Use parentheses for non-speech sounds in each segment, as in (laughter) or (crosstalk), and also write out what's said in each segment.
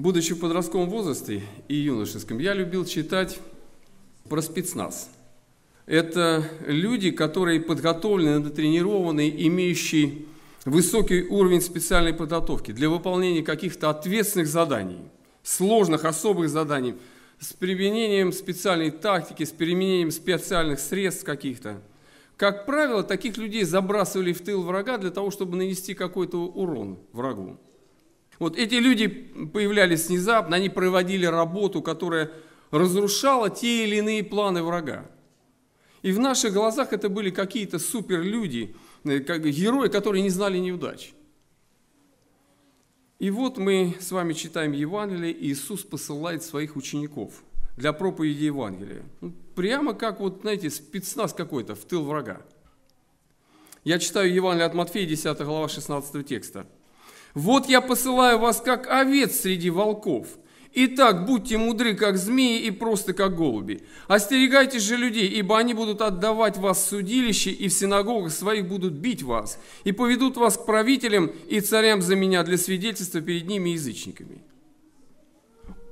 Будучи в подростковом возрасте и юношеском, я любил читать про спецназ. Это люди, которые подготовлены, натренированы, имеющие высокий уровень специальной подготовки для выполнения каких-то ответственных заданий, сложных, особых заданий, с применением специальной тактики, с применением специальных средств каких-то. Как правило, таких людей забрасывали в тыл врага для того, чтобы нанести какой-то урон врагу. Вот эти люди появлялись внезапно, они проводили работу, которая разрушала те или иные планы врага. И в наших глазах это были какие-то суперлюди, э, как герои, которые не знали неудач. И вот мы с вами читаем Евангелие, и Иисус посылает своих учеников для проповеди Евангелия. Ну, прямо как, вот, знаете, спецназ какой-то в тыл врага. Я читаю Евангелие от Матфея, 10 глава, 16 текста – вот я посылаю вас, как овец среди волков. Итак, будьте мудры, как змеи, и просто, как голуби. Остерегайтесь же людей, ибо они будут отдавать вас в судилище, и в синагогах своих будут бить вас, и поведут вас к правителям и царям за меня для свидетельства перед ними язычниками.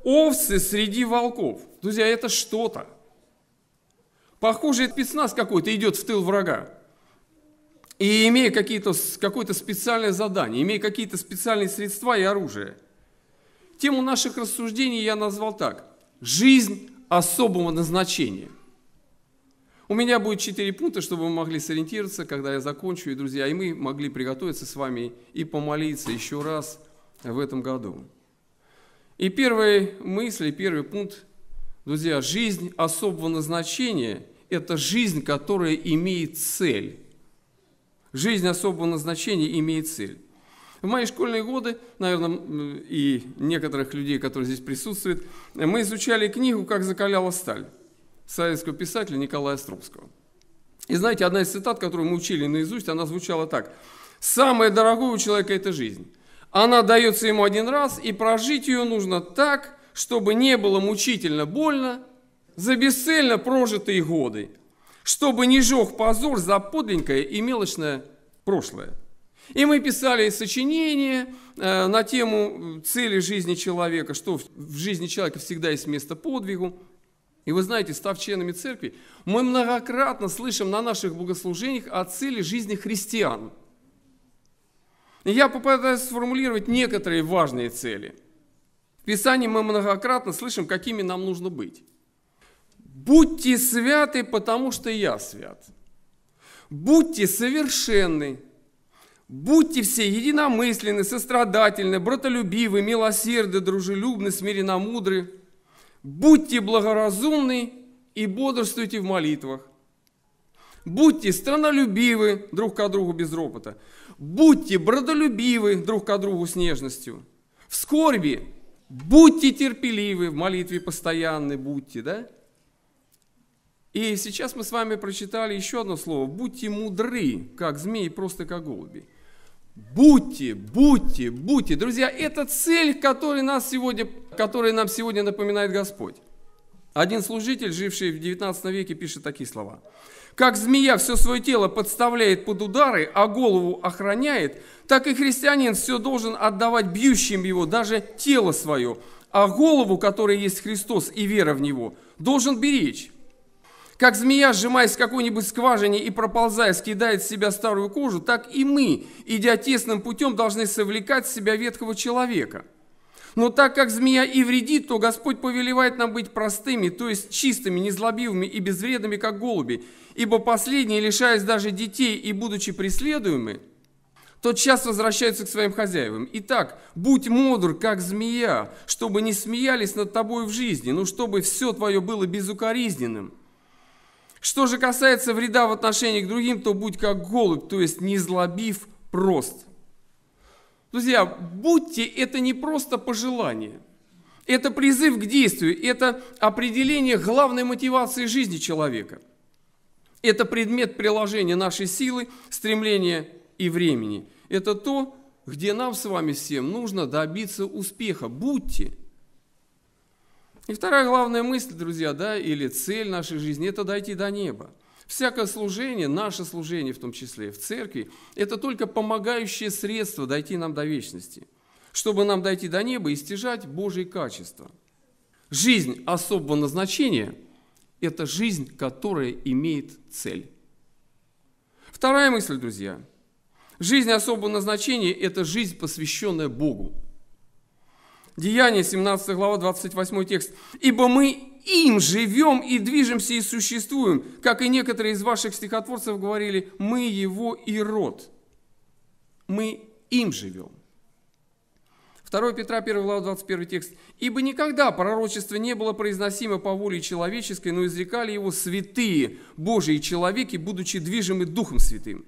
Овцы среди волков. Друзья, это что-то. Похоже, это спецназ какой-то идет в тыл врага. И имея какие-то какое-то специальное задание, имея какие-то специальные средства и оружие. Тему наших рассуждений я назвал так. Жизнь особого назначения. У меня будет четыре пункта, чтобы вы могли сориентироваться, когда я закончу, и, друзья, и мы могли приготовиться с вами и помолиться еще раз в этом году. И первая мысль, первый пункт, друзья, жизнь особого назначения – это жизнь, которая имеет цель. Жизнь особого назначения имеет цель. В мои школьные годы, наверное, и некоторых людей, которые здесь присутствуют, мы изучали книгу «Как закаляла сталь» советского писателя Николая Стропского. И знаете, одна из цитат, которую мы учили наизусть, она звучала так. «Самое дорогое у человека – это жизнь. Она дается ему один раз, и прожить ее нужно так, чтобы не было мучительно больно за бесцельно прожитые годы, чтобы не жег позор за подлинное и мелочное прошлое. И мы писали сочинения э, на тему э, цели жизни человека, что в жизни человека всегда есть место подвигу. И вы знаете, став членами церкви, мы многократно слышим на наших богослужениях о цели жизни христиан. Я попытаюсь сформулировать некоторые важные цели. В Писании мы многократно слышим, какими нам нужно быть. Будьте святы, потому что я свят. Будьте совершенны, Будьте все единомысленны, сострадательны, братолюбивы, милосерды, дружелюбны, смиренно мудры. Будьте благоразумны и бодрствуйте в молитвах. Будьте странолюбивы друг к другу без ропота. Будьте братолюбивы друг к другу с нежностью. В скорби будьте терпеливы, в молитве постоянны будьте, да? И сейчас мы с вами прочитали еще одно слово. Будьте мудры, как змеи, просто как голуби. Будьте, будьте, будьте. Друзья, это цель, которой, нас сегодня, которой нам сегодня напоминает Господь. Один служитель, живший в 19 веке, пишет такие слова. Как змея все свое тело подставляет под удары, а голову охраняет, так и христианин все должен отдавать бьющим его, даже тело свое, а голову, которая есть Христос и вера в него, должен беречь. Как змея, сжимаясь в какой-нибудь скважине и проползая, скидает с себя старую кожу, так и мы, идя тесным путем, должны совлекать с себя ветхого человека. Но так как змея и вредит, то Господь повелевает нам быть простыми, то есть чистыми, незлобивыми и безвредными, как голуби. Ибо последние, лишаясь даже детей и будучи преследуемы, тотчас возвращаются к своим хозяевам. Итак, будь мудр, как змея, чтобы не смеялись над тобой в жизни, но чтобы все твое было безукоризненным. Что же касается вреда в отношении к другим, то будь как голубь, то есть не злобив, прост. Друзья, будьте это не просто пожелание. Это призыв к действию, это определение главной мотивации жизни человека. Это предмет приложения нашей силы, стремления и времени. Это то, где нам с вами всем нужно добиться успеха. Будьте – и вторая главная мысль, друзья, да, или цель нашей жизни – это дойти до неба. Всякое служение, наше служение в том числе в церкви, это только помогающее средство дойти нам до вечности, чтобы нам дойти до неба и стяжать Божьи качества. Жизнь особого назначения – это жизнь, которая имеет цель. Вторая мысль, друзья. Жизнь особого назначения – это жизнь, посвященная Богу. Деяние, 17 глава, 28 текст. «Ибо мы им живем и движемся и существуем, как и некоторые из ваших стихотворцев говорили, мы его и род. Мы им живем. 2 Петра 1 глава 21 текст. «Ибо никогда пророчество не было произносимо по воле человеческой, но изрекали его святые Божьи человеки, будучи движимы Духом Святым».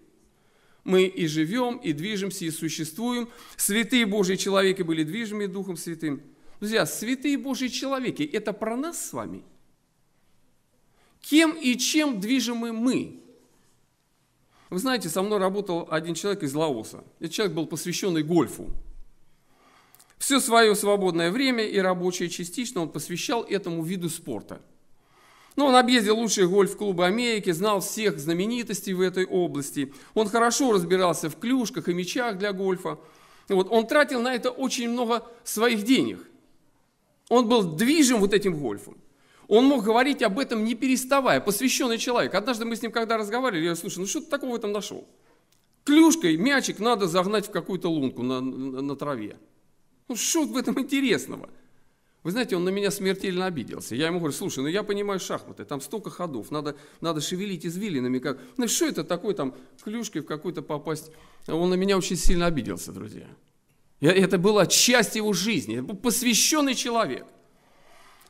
Мы и живем, и движемся, и существуем. Святые Божьи человеки были движимы Духом Святым. Друзья, святые Божьи человеки – это про нас с вами? Кем и чем движимы мы? Вы знаете, со мной работал один человек из Лаоса. Этот человек был посвященный гольфу. Все свое свободное время и рабочее частично он посвящал этому виду спорта – но ну, он объездил лучшие гольф-клубы Америки, знал всех знаменитостей в этой области. Он хорошо разбирался в клюшках и мячах для гольфа. Вот, он тратил на это очень много своих денег. Он был движим вот этим гольфом. Он мог говорить об этом не переставая, посвященный человек. Однажды мы с ним когда разговаривали, я говорю, слушай, ну что ты такого в этом нашел? Клюшкой мячик надо загнать в какую-то лунку на, на, на траве. Ну что в этом интересного? Вы знаете, он на меня смертельно обиделся. Я ему говорю, слушай, ну я понимаю шахматы, там столько ходов, надо, надо шевелить извилинами. Как... Ну что это такое там, клюшкой в какую-то попасть? Он на меня очень сильно обиделся, друзья. Я, это была часть его жизни, Это был посвященный человек.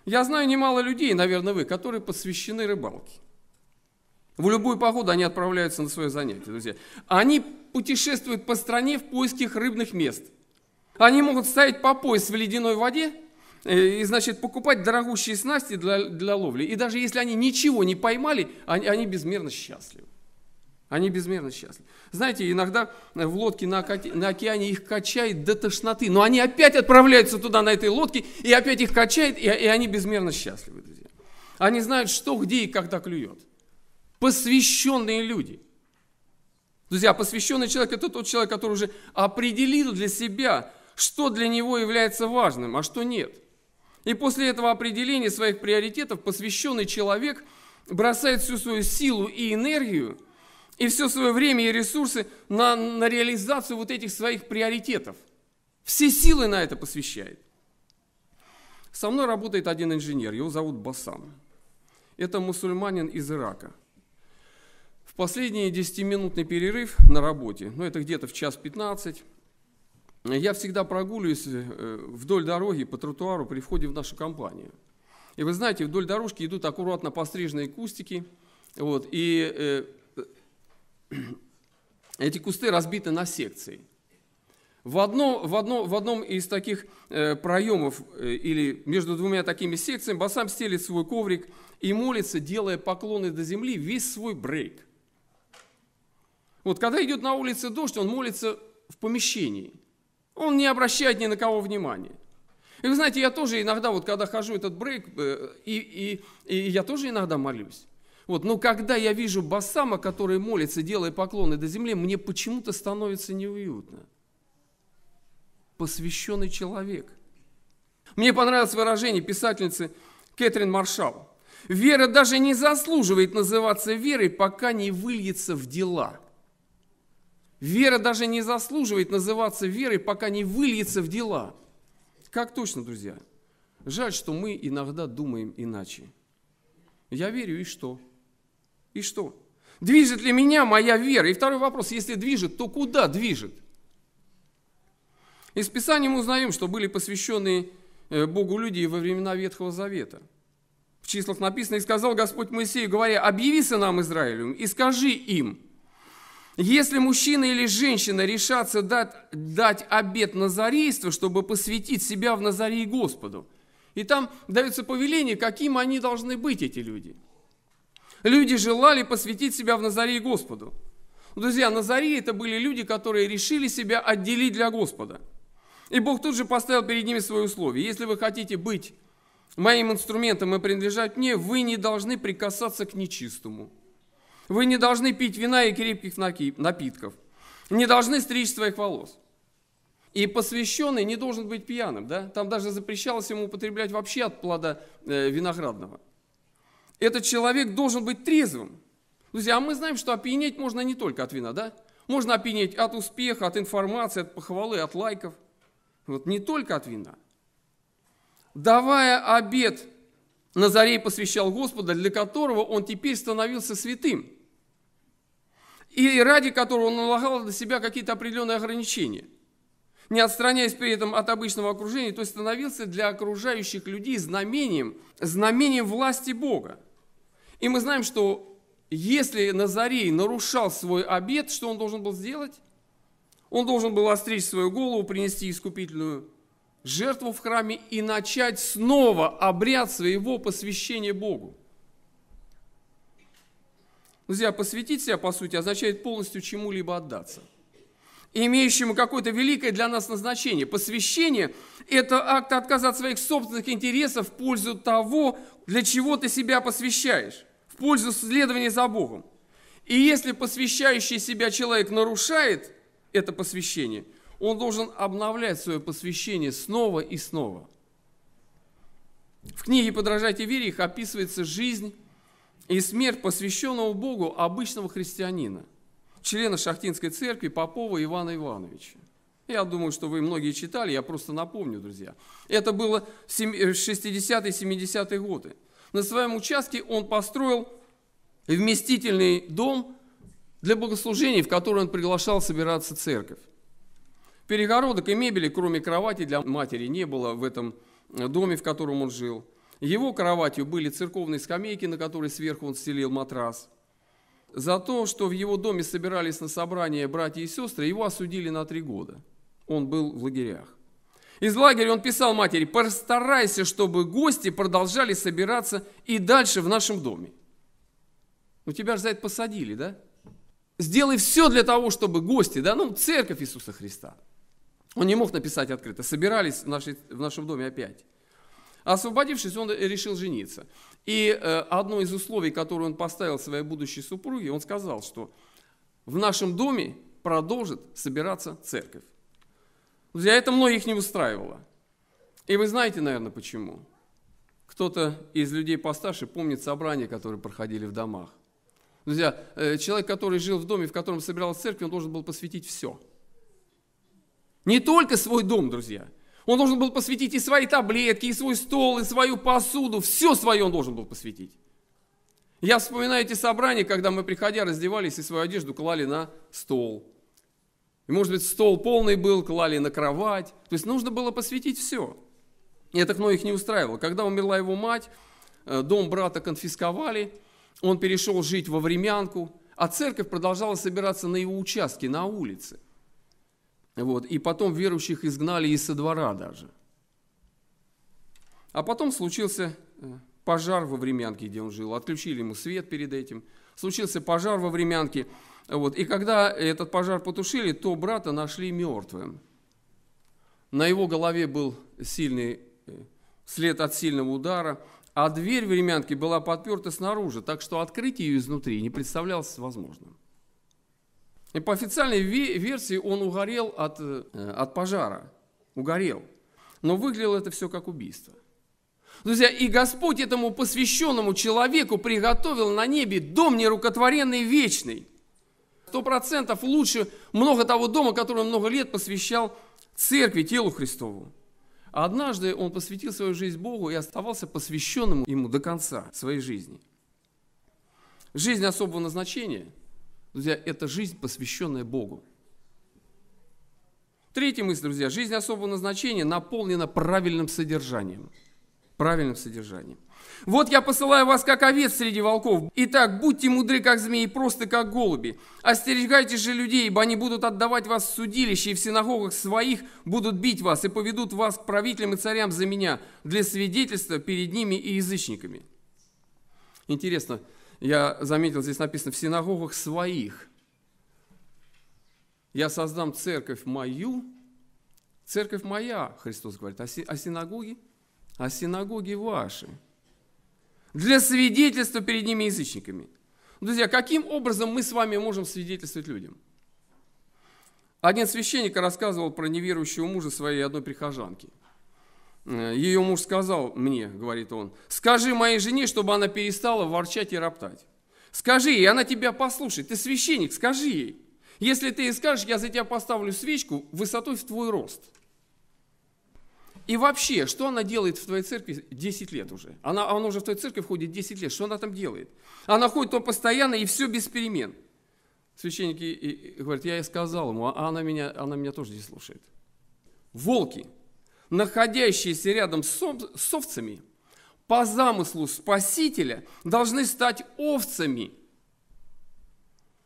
Я знаю немало людей, наверное, вы, которые посвящены рыбалке. В любую погоду они отправляются на свое занятие, друзья. Они путешествуют по стране в поисках рыбных мест. Они могут стоять по пояс в ледяной воде – Э, и, значит, покупать дорогущие снасти для, для ловли. И даже если они ничего не поймали, они, они безмерно счастливы. Они безмерно счастливы. Знаете, иногда э, в лодке на, на океане их качает до тошноты, но они опять отправляются туда на этой лодке, и опять их качает, и, и они безмерно счастливы, друзья. Они знают, что, где и когда клюет. Посвященные люди. Друзья, посвященный человек – это тот человек, который уже определил для себя, что для него является важным, а что нет – и после этого определения своих приоритетов посвященный человек бросает всю свою силу и энергию, и все свое время и ресурсы на, на реализацию вот этих своих приоритетов. Все силы на это посвящает. Со мной работает один инженер, его зовут Басам. Это мусульманин из Ирака. В последний 10-минутный перерыв на работе, ну это где-то в час 15, я всегда прогуливаюсь э, вдоль дороги по тротуару при входе в нашу компанию. И вы знаете, вдоль дорожки идут аккуратно постриженные кустики, вот, и э, (clears throat) эти кусты разбиты на секции. В одном, в, одном, в одном из таких э, проемов э, или между двумя такими секциями Басам стелит свой коврик и молится, делая поклоны до земли, весь свой брейк. Вот когда идет на улице дождь, он молится в помещении. Он не обращает ни на кого внимания. И вы знаете, я тоже иногда, вот когда хожу этот брейк, э, и, и, и я тоже иногда молюсь. Вот, но когда я вижу Басама, который молится, делая поклоны до земли, мне почему-то становится неуютно. Посвященный человек. Мне понравилось выражение писательницы Кэтрин Маршал. Вера даже не заслуживает называться верой, пока не выльется в дела – Вера даже не заслуживает называться верой, пока не выльется в дела. Как точно, друзья? Жаль, что мы иногда думаем иначе. Я верю, и что? И что? Движет ли меня моя вера? И второй вопрос, если движет, то куда движет? Из Писания мы узнаем, что были посвящены э, Богу люди во времена Ветхого Завета. В числах написано, «И сказал Господь Моисею, говоря, объявися нам, Израилю, и скажи им, если мужчина или женщина решатся дать, дать обет назарейства, чтобы посвятить себя в Назарии Господу, и там дается повеление, каким они должны быть, эти люди. Люди желали посвятить себя в Назарии Господу. Ну, друзья, Назари это были люди, которые решили себя отделить для Господа. И Бог тут же поставил перед ними свои условия. Если вы хотите быть моим инструментом и принадлежать мне, вы не должны прикасаться к нечистому – вы не должны пить вина и крепких напитков. Не должны стричь своих волос. И посвященный не должен быть пьяным, да? Там даже запрещалось ему употреблять вообще от плода э, виноградного. Этот человек должен быть трезвым. Друзья, а мы знаем, что опьянеть можно не только от вина, да? Можно опьянеть от успеха, от информации, от похвалы, от лайков. Вот не только от вина. Давая обед Назарей посвящал Господа, для которого он теперь становился святым и ради которого он налагал на себя какие-то определенные ограничения. Не отстраняясь при этом от обычного окружения, то есть становился для окружающих людей знамением, знамением власти Бога. И мы знаем, что если Назарей нарушал свой обет, что он должен был сделать? Он должен был остричь свою голову, принести искупительную жертву в храме и начать снова обряд своего посвящения Богу. Друзья, посвятить себя, по сути, означает полностью чему-либо отдаться, имеющему какое-то великое для нас назначение. Посвящение – это акт отказа от своих собственных интересов в пользу того, для чего ты себя посвящаешь, в пользу следования за Богом. И если посвящающий себя человек нарушает это посвящение, он должен обновлять свое посвящение снова и снова. В книге «Подражайте вере» их описывается жизнь и смерть посвященного Богу обычного христианина, члена Шахтинской церкви Попова Ивана Ивановича. Я думаю, что вы многие читали, я просто напомню, друзья. Это было 60-70-е э, годы. На своем участке он построил вместительный дом для богослужений, в который он приглашал собираться церковь. Перегородок и мебели, кроме кровати для матери, не было в этом э, доме, в котором он жил – его кроватью были церковные скамейки, на которые сверху он стелил матрас. За то, что в его доме собирались на собрание братья и сестры, его осудили на три года. Он был в лагерях. Из лагеря он писал матери, постарайся, чтобы гости продолжали собираться и дальше в нашем доме. Ну тебя же за это посадили, да? Сделай все для того, чтобы гости, да, ну церковь Иисуса Христа. Он не мог написать открыто, собирались в, нашей, в нашем доме опять. Освободившись, он решил жениться. И э, одно из условий, которое он поставил своей будущей супруге, он сказал, что в нашем доме продолжит собираться церковь. Друзья, это многих не устраивало. И вы знаете, наверное, почему. Кто-то из людей постарше помнит собрания, которые проходили в домах. Друзья, э, человек, который жил в доме, в котором собиралась церковь, он должен был посвятить все. Не только свой дом, друзья – он должен был посвятить и свои таблетки, и свой стол, и свою посуду. Все свое он должен был посвятить. Я вспоминаю эти собрания, когда мы, приходя, раздевались и свою одежду клали на стол. И, может быть, стол полный был, клали на кровать. То есть нужно было посвятить все. И это их не устраивало. Когда умерла его мать, э, дом брата конфисковали, он перешел жить во времянку, а церковь продолжала собираться на его участке, на улице – вот. И потом верующих изгнали из со двора даже. А потом случился э, пожар во времянке, где он жил. Отключили ему свет перед этим. Случился пожар во времянке. Вот. И когда этот пожар потушили, то брата нашли мертвым. На его голове был сильный э, след от сильного удара, а дверь времянки была подперта снаружи, так что открыть ее изнутри не представлялось возможным. И по официальной версии он угорел от, э, от пожара. Угорел. Но выглядело это все как убийство. Друзья, и Господь этому посвященному человеку приготовил на небе дом нерукотворенный вечный. Сто процентов лучше много того дома, который он много лет посвящал церкви, телу Христову. А однажды он посвятил свою жизнь Богу и оставался посвященным ему до конца своей жизни. Жизнь особого назначения – Друзья, это жизнь, посвященная Богу. Третья мысль, друзья, жизнь особого назначения наполнена правильным содержанием. Правильным содержанием. Вот я посылаю вас, как овец среди волков. Итак, будьте мудры, как змеи, просто как голуби. Остерегайте же людей, ибо они будут отдавать вас в судилище, и в синагогах своих будут бить вас, и поведут вас к правителям и царям за меня, для свидетельства перед ними и язычниками. Интересно, я заметил, здесь написано, в синагогах своих. Я создам церковь мою, церковь моя, Христос говорит, о «А а синагоге, о а синагоге ваши. Для свидетельства перед ними язычниками. Друзья, каким образом мы с вами можем свидетельствовать людям? Один священник рассказывал про неверующего мужа своей одной прихожанки. Э, ее муж сказал мне, говорит он, скажи моей жене, чтобы она перестала ворчать и роптать. Скажи ей, она тебя послушает. Ты священник, скажи ей. Если ты ей скажешь, я за тебя поставлю свечку высотой в твой рост. И вообще, что она делает в твоей церкви 10 лет уже? Она, она уже в твоей церкви входит 10 лет. Что она там делает? Она ходит то постоянно и все без перемен. Священники говорят, я ей сказал ему, а, а она меня, она меня тоже не слушает. Волки – находящиеся рядом с овцами, по замыслу Спасителя, должны стать овцами.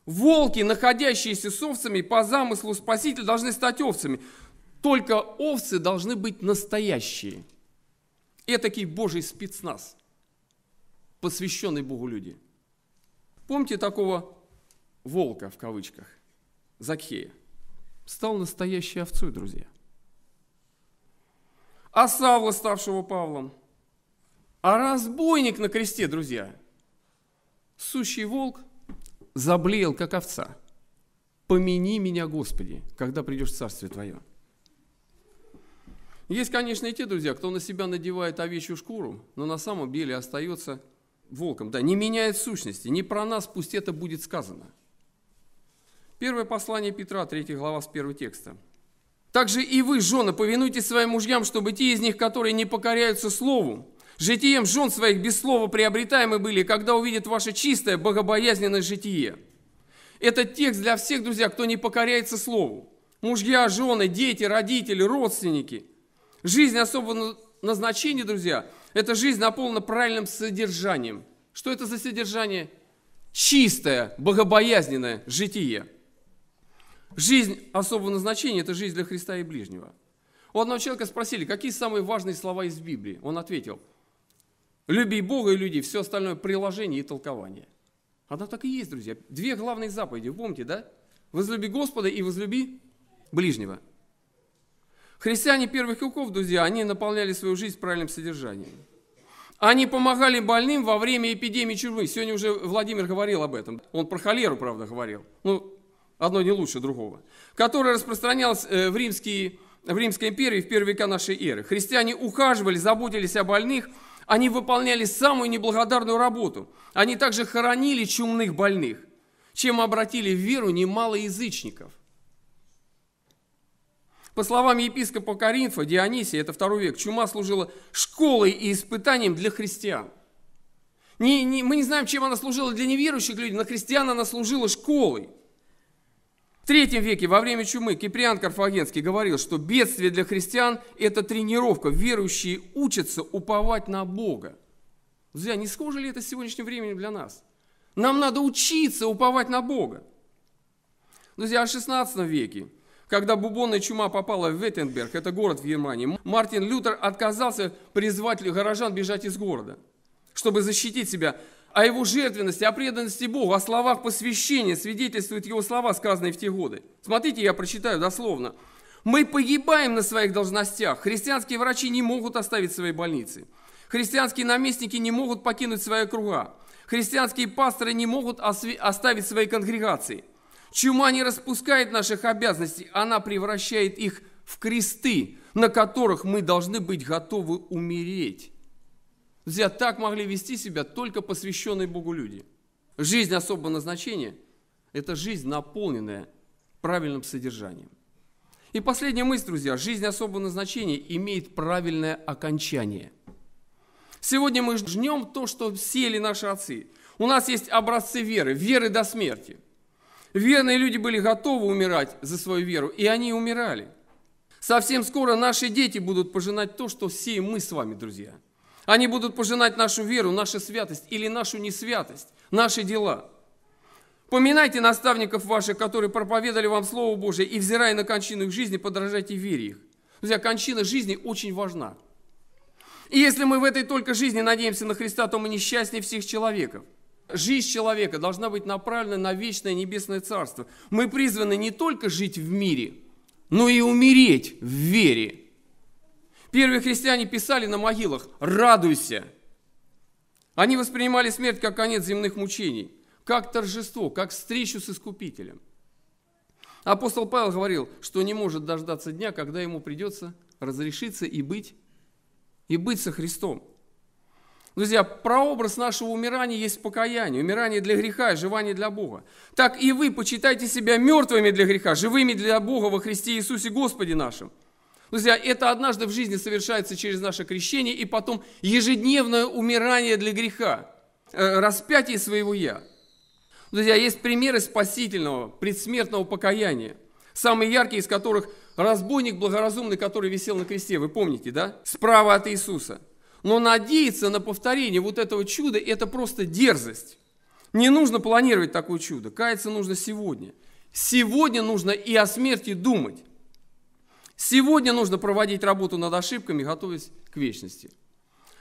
Волки, находящиеся с овцами, по замыслу Спасителя, должны стать овцами. Только овцы должны быть настоящие. Этакий Божий спецназ, посвященный Богу люди. Помните такого волка в кавычках, Закхея? Стал настоящей овцой, друзья – а Савла, ставшего Павлом, а разбойник на кресте, друзья, сущий волк, заблеял, как овца. Помяни меня, Господи, когда придешь в Царствие Твое. Есть, конечно, и те друзья, кто на себя надевает овечью шкуру, но на самом деле остается волком. Да, не меняет сущности, не про нас, пусть это будет сказано. Первое послание Петра, 3 глава, с 1 текста – также и вы, жены, повинуйтесь своим мужьям, чтобы те из них, которые не покоряются слову, житием жен своих без слова приобретаемы были, когда увидят ваше чистое, богобоязненное житие. Этот текст для всех, друзья, кто не покоряется слову. Мужья, жены, дети, родители, родственники. Жизнь особого назначения, друзья, это жизнь наполнена правильным содержанием. Что это за содержание? Чистое, богобоязненное житие – Жизнь особого назначения – это жизнь для Христа и ближнего. У одного человека спросили, какие самые важные слова из Библии. Он ответил, люби Бога и людей, все остальное – приложение и толкование. Она так и есть, друзья. Две главные заповеди, помните, да? Возлюби Господа и возлюби ближнего. Христиане первых веков, друзья, они наполняли свою жизнь правильным содержанием. Они помогали больным во время эпидемии чумы. Сегодня уже Владимир говорил об этом. Он про холеру, правда, говорил. Ну, одно не лучше другого, которое распространялось э, в, римские, в Римской империи в первые века нашей эры. Христиане ухаживали, заботились о больных, они выполняли самую неблагодарную работу. Они также хоронили чумных больных, чем обратили в веру немало язычников. По словам епископа Коринфа, Дионисия, это второй век, чума служила школой и испытанием для христиан. Не, не, мы не знаем, чем она служила для неверующих людей, но христиан она служила школой – в третьем веке, во время чумы, Киприан Карфагенский говорил, что бедствие для христиан – это тренировка. Верующие учатся уповать на Бога. Друзья, не схоже ли это с сегодняшним временем для нас? Нам надо учиться уповать на Бога. Друзья, а в 16 веке, когда бубонная чума попала в Веттенберг, это город в Германии, Мартин Лютер отказался призвать горожан бежать из города, чтобы защитить себя о его жертвенности, о преданности Богу, о словах посвящения свидетельствуют его слова, сказанные в те годы. Смотрите, я прочитаю дословно. «Мы погибаем на своих должностях. Христианские врачи не могут оставить свои больницы. Христианские наместники не могут покинуть свои круга. Христианские пасторы не могут оставить свои конгрегации. Чума не распускает наших обязанностей, она превращает их в кресты, на которых мы должны быть готовы умереть. Друзья, так могли вести себя только посвященные Богу люди. Жизнь особого назначения – это жизнь, наполненная правильным содержанием. И последняя мысль, друзья. Жизнь особого назначения имеет правильное окончание. Сегодня мы жнем то, что сели наши отцы. У нас есть образцы веры, веры до смерти. Верные люди были готовы умирать за свою веру, и они умирали. Совсем скоро наши дети будут пожинать то, что сеем мы с вами, друзья. Они будут пожинать нашу веру, нашу святость или нашу несвятость, наши дела. Поминайте наставников ваших, которые проповедовали вам Слово Божие, и, взирая на кончину их жизни, подражайте вере их. Друзья, кончина жизни очень важна. И если мы в этой только жизни надеемся на Христа, то мы несчастнее всех человеков. Жизнь человека должна быть направлена на вечное небесное царство. Мы призваны не только жить в мире, но и умереть в вере. Первые христиане писали на могилах «Радуйся!». Они воспринимали смерть как конец земных мучений, как торжество, как встречу с Искупителем. Апостол Павел говорил, что не может дождаться дня, когда ему придется разрешиться и быть, и быть со Христом. Друзья, прообраз нашего умирания есть покаяние, умирание для греха, живание для Бога. Так и вы почитайте себя мертвыми для греха, живыми для Бога во Христе Иисусе Господе нашим – Друзья, это однажды в жизни совершается через наше крещение и потом ежедневное умирание для греха, э, распятие своего «я». Друзья, есть примеры спасительного, предсмертного покаяния, самые яркие из которых разбойник благоразумный, который висел на кресте, вы помните, да? Справа от Иисуса. Но надеяться на повторение вот этого чуда – это просто дерзость. Не нужно планировать такое чудо, каяться нужно сегодня. Сегодня нужно и о смерти думать. Сегодня нужно проводить работу над ошибками, готовясь к вечности.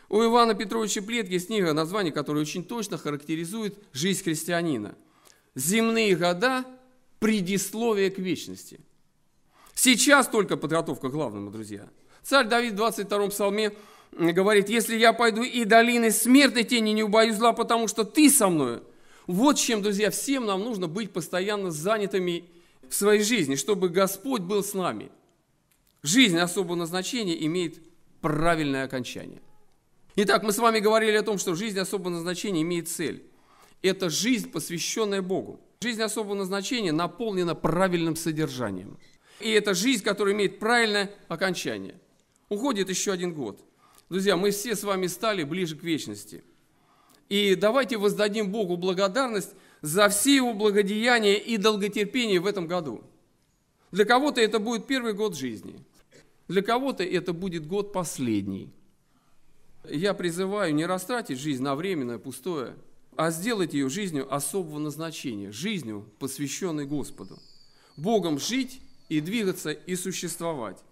У Ивана Петровича Плетки есть книга, название которой очень точно характеризует жизнь христианина. «Земные года – предисловие к вечности». Сейчас только подготовка к главному, друзья. Царь Давид в 22-м псалме говорит, «Если я пойду и долины смертной тени, не убоюсь зла, потому что ты со мною». Вот чем, друзья, всем нам нужно быть постоянно занятыми в своей жизни, чтобы Господь был с нами – Жизнь особого назначения имеет правильное окончание. Итак, мы с вами говорили о том, что жизнь особого назначения имеет цель. Это жизнь, посвященная Богу. Жизнь особого назначения наполнена правильным содержанием. И это жизнь, которая имеет правильное окончание. Уходит еще один год. Друзья, мы все с вами стали ближе к вечности. И давайте воздадим Богу благодарность за все его благодеяния и долготерпение в этом году. Для кого-то это будет первый год жизни – для кого-то это будет год последний. Я призываю не растратить жизнь на временное, пустое, а сделать ее жизнью особого назначения, жизнью, посвященной Господу. Богом жить и двигаться и существовать.